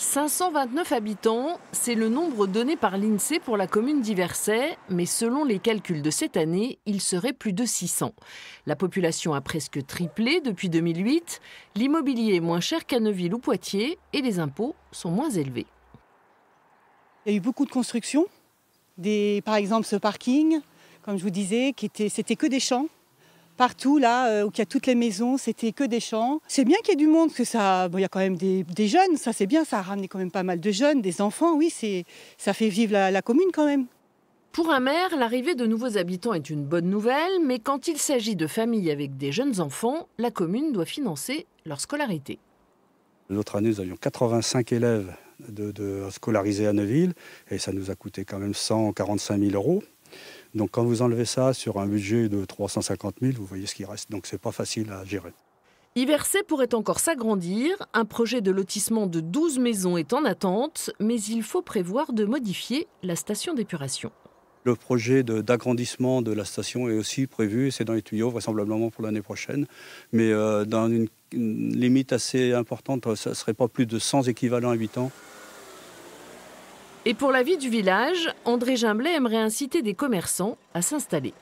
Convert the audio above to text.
529 habitants, c'est le nombre donné par l'INSEE pour la commune d'Iversay, mais selon les calculs de cette année, il serait plus de 600. La population a presque triplé depuis 2008, l'immobilier est moins cher qu'à Neuville ou Poitiers et les impôts sont moins élevés. Il y a eu beaucoup de constructions, par exemple ce parking, comme je vous disais, c'était que des champs partout là euh, où il y a toutes les maisons, c'était que des champs. C'est bien qu'il y ait du monde, que ça, il y a quand même des, jeunes, ça c'est bien, ça a ramené quand même pas mal de jeunes, des enfants, oui, c'est, ça fait vivre la, commune quand même. Pour un maire, l'arrivée de nouveaux habitants est une bonne nouvelle, mais quand il s'agit de familles avec des jeunes enfants, la commune doit financer leur scolarité. L'autre année, nous avions 85 élèves de, de scolarisés à Neuville, et ça nous a coûté quand même 145 000 euros. Donc quand vous enlevez ça sur un budget de 350 000, vous voyez ce qui reste. Donc ce n'est pas facile à gérer. Iverset pourrait encore s'agrandir. Un projet de lotissement de 12 maisons est en attente, mais il faut prévoir de modifier la station d'épuration. Le projet d'agrandissement de, la station est aussi prévu, c'est dans les tuyaux, vraisemblablement pour l'année prochaine, mais euh, dans une, une, limite assez importante, ça ne serait pas plus de 100 équivalents habitants. Et pour la vie du village, André Jamblet aimerait inciter des commerçants à s'installer.